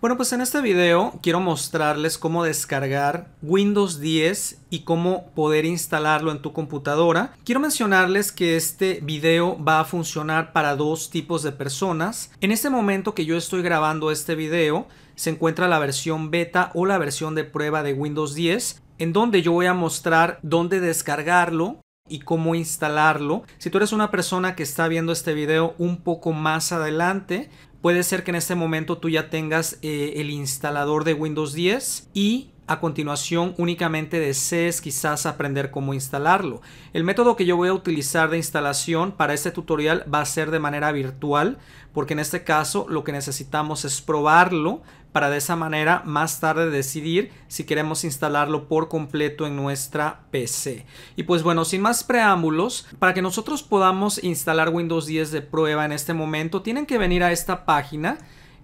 Bueno, pues en este video quiero mostrarles cómo descargar Windows 10 y cómo poder instalarlo en tu computadora. Quiero mencionarles que este video va a funcionar para dos tipos de personas. En este momento que yo estoy grabando este video, se encuentra la versión beta o la versión de prueba de Windows 10, en donde yo voy a mostrar dónde descargarlo y cómo instalarlo. Si tú eres una persona que está viendo este video un poco más adelante, puede ser que en este momento tú ya tengas eh, el instalador de Windows 10 y a continuación únicamente desees quizás aprender cómo instalarlo. El método que yo voy a utilizar de instalación para este tutorial va a ser de manera virtual porque en este caso lo que necesitamos es probarlo para de esa manera más tarde decidir si queremos instalarlo por completo en nuestra PC. Y pues bueno, sin más preámbulos, para que nosotros podamos instalar Windows 10 de prueba en este momento, tienen que venir a esta página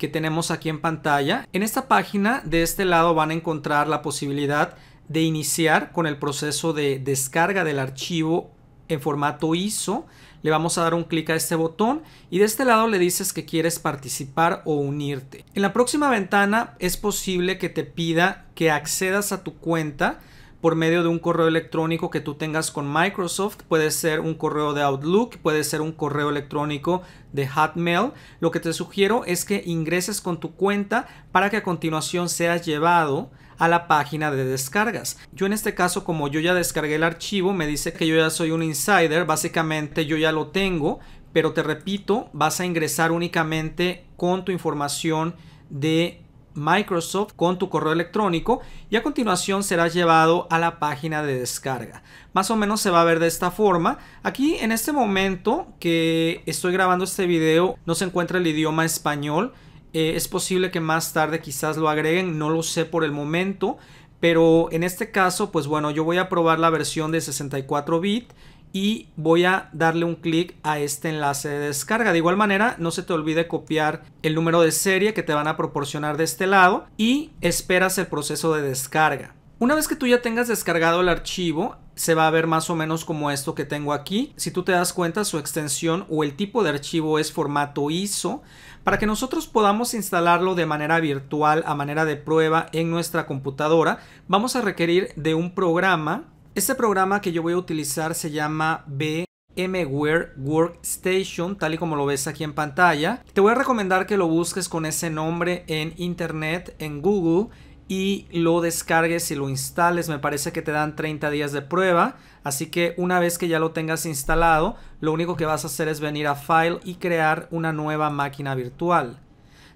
que tenemos aquí en pantalla. En esta página de este lado van a encontrar la posibilidad de iniciar con el proceso de descarga del archivo en formato ISO. Le vamos a dar un clic a este botón y de este lado le dices que quieres participar o unirte. En la próxima ventana es posible que te pida que accedas a tu cuenta por medio de un correo electrónico que tú tengas con Microsoft. Puede ser un correo de Outlook, puede ser un correo electrónico de Hotmail. Lo que te sugiero es que ingreses con tu cuenta para que a continuación seas llevado a la página de descargas. Yo en este caso, como yo ya descargué el archivo, me dice que yo ya soy un insider, básicamente yo ya lo tengo, pero te repito, vas a ingresar únicamente con tu información de Microsoft con tu correo electrónico y a continuación será llevado a la página de descarga. Más o menos se va a ver de esta forma. Aquí en este momento que estoy grabando este video no se encuentra el idioma español. Eh, es posible que más tarde quizás lo agreguen, no lo sé por el momento. Pero en este caso, pues bueno, yo voy a probar la versión de 64 bit y voy a darle un clic a este enlace de descarga. De igual manera, no se te olvide copiar el número de serie que te van a proporcionar de este lado y esperas el proceso de descarga. Una vez que tú ya tengas descargado el archivo, se va a ver más o menos como esto que tengo aquí. Si tú te das cuenta, su extensión o el tipo de archivo es formato ISO para que nosotros podamos instalarlo de manera virtual a manera de prueba en nuestra computadora, vamos a requerir de un programa este programa que yo voy a utilizar se llama VMware Workstation, tal y como lo ves aquí en pantalla. Te voy a recomendar que lo busques con ese nombre en internet, en Google, y lo descargues y lo instales. Me parece que te dan 30 días de prueba, así que una vez que ya lo tengas instalado, lo único que vas a hacer es venir a File y crear una nueva máquina virtual.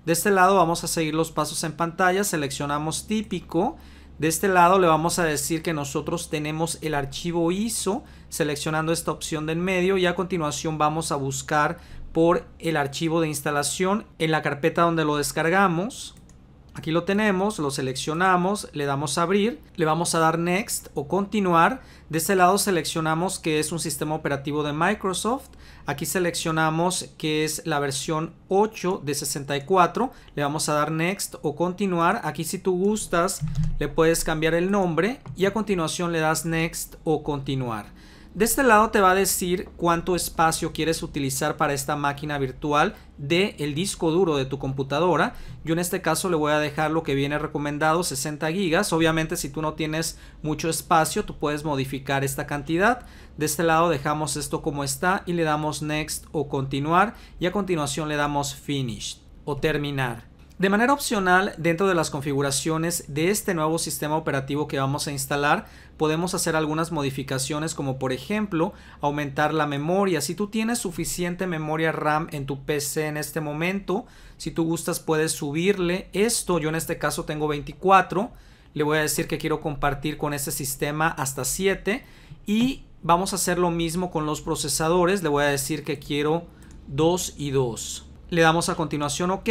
De este lado vamos a seguir los pasos en pantalla, seleccionamos típico de este lado le vamos a decir que nosotros tenemos el archivo ISO seleccionando esta opción del medio y a continuación vamos a buscar por el archivo de instalación en la carpeta donde lo descargamos. Aquí lo tenemos, lo seleccionamos, le damos a abrir, le vamos a dar next o continuar. De este lado seleccionamos que es un sistema operativo de Microsoft. Aquí seleccionamos que es la versión 8 de 64. Le vamos a dar next o continuar. Aquí si tú gustas le puedes cambiar el nombre y a continuación le das next o continuar. De este lado te va a decir cuánto espacio quieres utilizar para esta máquina virtual del el disco duro de tu computadora. Yo en este caso le voy a dejar lo que viene recomendado, 60 gigas. Obviamente si tú no tienes mucho espacio, tú puedes modificar esta cantidad. De este lado dejamos esto como está y le damos Next o Continuar. Y a continuación le damos Finish o Terminar. De manera opcional, dentro de las configuraciones de este nuevo sistema operativo que vamos a instalar, podemos hacer algunas modificaciones como por ejemplo aumentar la memoria. Si tú tienes suficiente memoria RAM en tu PC en este momento, si tú gustas puedes subirle esto. Yo en este caso tengo 24. Le voy a decir que quiero compartir con este sistema hasta 7 y vamos a hacer lo mismo con los procesadores. Le voy a decir que quiero 2 y 2 le damos a continuación OK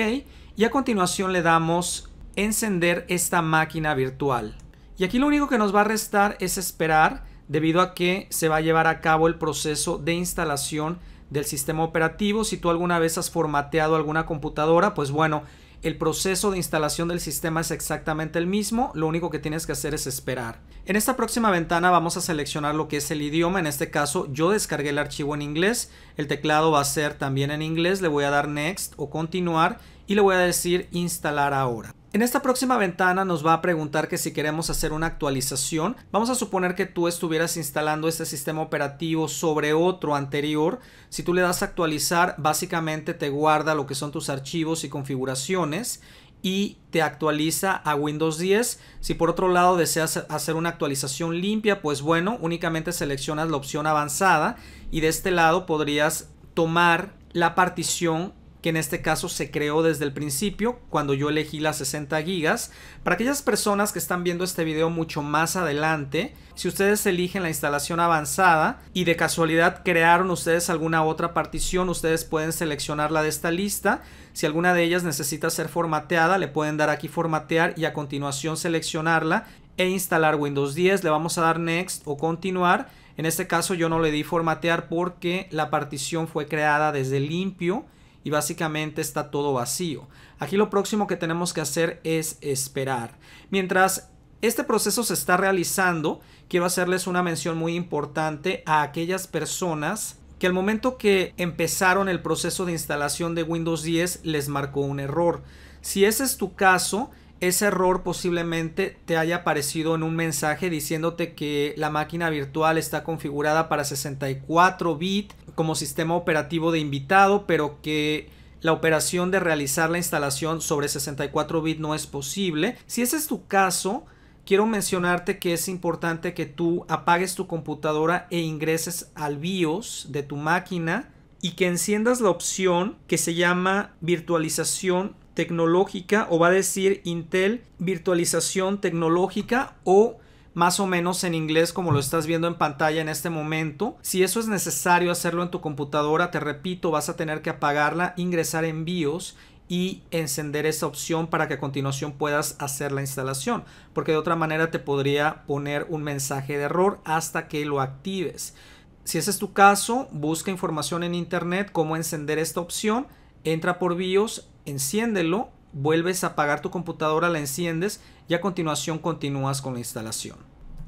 y a continuación le damos encender esta máquina virtual. Y aquí lo único que nos va a restar es esperar debido a que se va a llevar a cabo el proceso de instalación del sistema operativo. Si tú alguna vez has formateado alguna computadora, pues bueno, el proceso de instalación del sistema es exactamente el mismo, lo único que tienes que hacer es esperar. En esta próxima ventana vamos a seleccionar lo que es el idioma, en este caso yo descargué el archivo en inglés, el teclado va a ser también en inglés, le voy a dar next o continuar y le voy a decir instalar ahora. En esta próxima ventana nos va a preguntar que si queremos hacer una actualización, vamos a suponer que tú estuvieras instalando este sistema operativo sobre otro anterior. Si tú le das a actualizar, básicamente te guarda lo que son tus archivos y configuraciones y te actualiza a Windows 10. Si por otro lado deseas hacer una actualización limpia, pues bueno, únicamente seleccionas la opción avanzada y de este lado podrías tomar la partición que en este caso se creó desde el principio cuando yo elegí las 60 gigas. Para aquellas personas que están viendo este video mucho más adelante, si ustedes eligen la instalación avanzada y de casualidad crearon ustedes alguna otra partición, ustedes pueden seleccionarla de esta lista. Si alguna de ellas necesita ser formateada, le pueden dar aquí formatear y a continuación seleccionarla e instalar Windows 10. Le vamos a dar Next o Continuar. En este caso yo no le di formatear porque la partición fue creada desde limpio y básicamente está todo vacío. Aquí lo próximo que tenemos que hacer es esperar. Mientras este proceso se está realizando, quiero hacerles una mención muy importante a aquellas personas que al momento que empezaron el proceso de instalación de Windows 10 les marcó un error. Si ese es tu caso, ese error posiblemente te haya aparecido en un mensaje diciéndote que la máquina virtual está configurada para 64 bit como sistema operativo de invitado, pero que la operación de realizar la instalación sobre 64 bit no es posible. Si ese es tu caso, quiero mencionarte que es importante que tú apagues tu computadora e ingreses al BIOS de tu máquina y que enciendas la opción que se llama virtualización tecnológica o va a decir Intel virtualización tecnológica o más o menos en inglés como lo estás viendo en pantalla en este momento. Si eso es necesario hacerlo en tu computadora, te repito, vas a tener que apagarla, ingresar en BIOS y encender esa opción para que a continuación puedas hacer la instalación, porque de otra manera te podría poner un mensaje de error hasta que lo actives. Si ese es tu caso, busca información en internet cómo encender esta opción, entra por BIOS, enciéndelo, vuelves a apagar tu computadora, la enciendes y a continuación continúas con la instalación.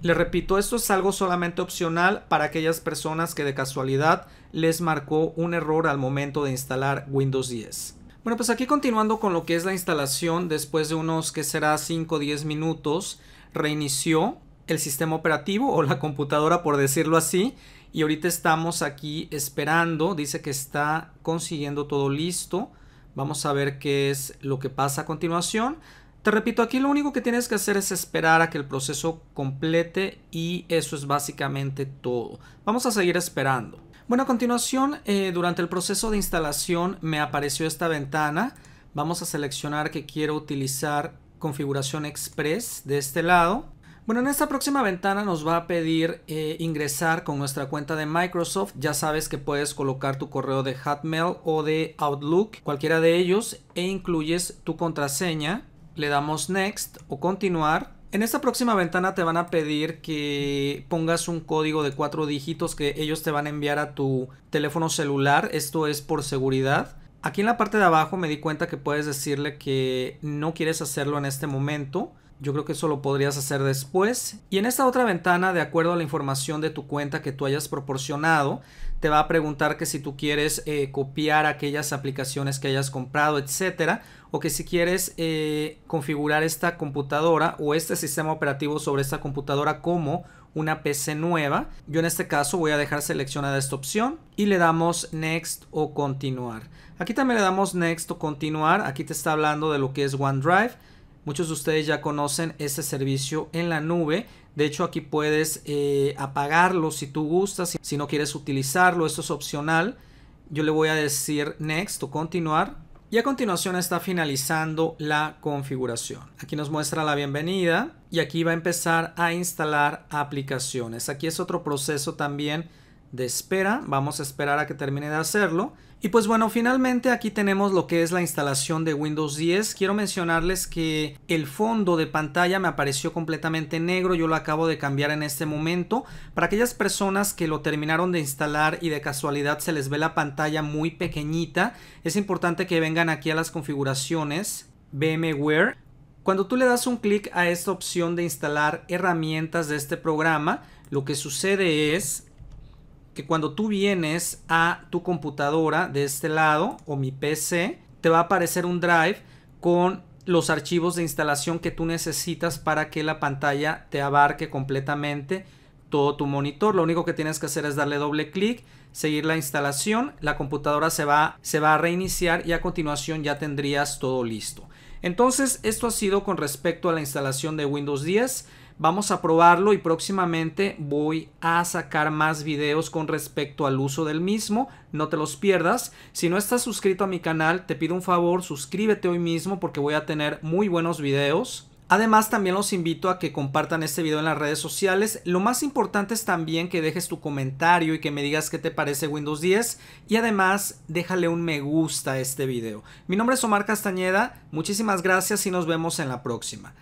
Le repito, esto es algo solamente opcional para aquellas personas que de casualidad les marcó un error al momento de instalar Windows 10. Bueno, pues aquí continuando con lo que es la instalación, después de unos que será 5 o 10 minutos, reinició el sistema operativo o la computadora por decirlo así y ahorita estamos aquí esperando, dice que está consiguiendo todo listo. Vamos a ver qué es lo que pasa a continuación. Te repito, aquí lo único que tienes que hacer es esperar a que el proceso complete y eso es básicamente todo. Vamos a seguir esperando. Bueno, a continuación, eh, durante el proceso de instalación me apareció esta ventana. Vamos a seleccionar que quiero utilizar configuración express de este lado. Bueno, en esta próxima ventana nos va a pedir eh, ingresar con nuestra cuenta de Microsoft. Ya sabes que puedes colocar tu correo de Hotmail o de Outlook, cualquiera de ellos, e incluyes tu contraseña. Le damos Next o Continuar. En esta próxima ventana te van a pedir que pongas un código de cuatro dígitos que ellos te van a enviar a tu teléfono celular. Esto es por seguridad. Aquí en la parte de abajo me di cuenta que puedes decirle que no quieres hacerlo en este momento yo creo que eso lo podrías hacer después. Y en esta otra ventana, de acuerdo a la información de tu cuenta que tú hayas proporcionado, te va a preguntar que si tú quieres eh, copiar aquellas aplicaciones que hayas comprado, etcétera, o que si quieres eh, configurar esta computadora o este sistema operativo sobre esta computadora como una PC nueva. Yo en este caso voy a dejar seleccionada esta opción y le damos Next o Continuar. Aquí también le damos Next o Continuar. Aquí te está hablando de lo que es OneDrive Muchos de ustedes ya conocen este servicio en la nube. De hecho, aquí puedes eh, apagarlo si tú gustas, si no quieres utilizarlo, esto es opcional. Yo le voy a decir next o continuar. Y a continuación está finalizando la configuración. Aquí nos muestra la bienvenida y aquí va a empezar a instalar aplicaciones. Aquí es otro proceso también de espera. Vamos a esperar a que termine de hacerlo. Y pues bueno, finalmente aquí tenemos lo que es la instalación de Windows 10. Quiero mencionarles que el fondo de pantalla me apareció completamente negro, yo lo acabo de cambiar en este momento. Para aquellas personas que lo terminaron de instalar y de casualidad se les ve la pantalla muy pequeñita, es importante que vengan aquí a las configuraciones VMware. Cuando tú le das un clic a esta opción de instalar herramientas de este programa, lo que sucede es que cuando tú vienes a tu computadora de este lado o mi PC, te va a aparecer un drive con los archivos de instalación que tú necesitas para que la pantalla te abarque completamente todo tu monitor. Lo único que tienes que hacer es darle doble clic, seguir la instalación, la computadora se va, se va a reiniciar y a continuación ya tendrías todo listo. Entonces, esto ha sido con respecto a la instalación de Windows 10. Vamos a probarlo y próximamente voy a sacar más videos con respecto al uso del mismo. No te los pierdas. Si no estás suscrito a mi canal, te pido un favor, suscríbete hoy mismo porque voy a tener muy buenos videos. Además también los invito a que compartan este video en las redes sociales. Lo más importante es también que dejes tu comentario y que me digas qué te parece Windows 10 y además déjale un me gusta a este video. Mi nombre es Omar Castañeda, muchísimas gracias y nos vemos en la próxima.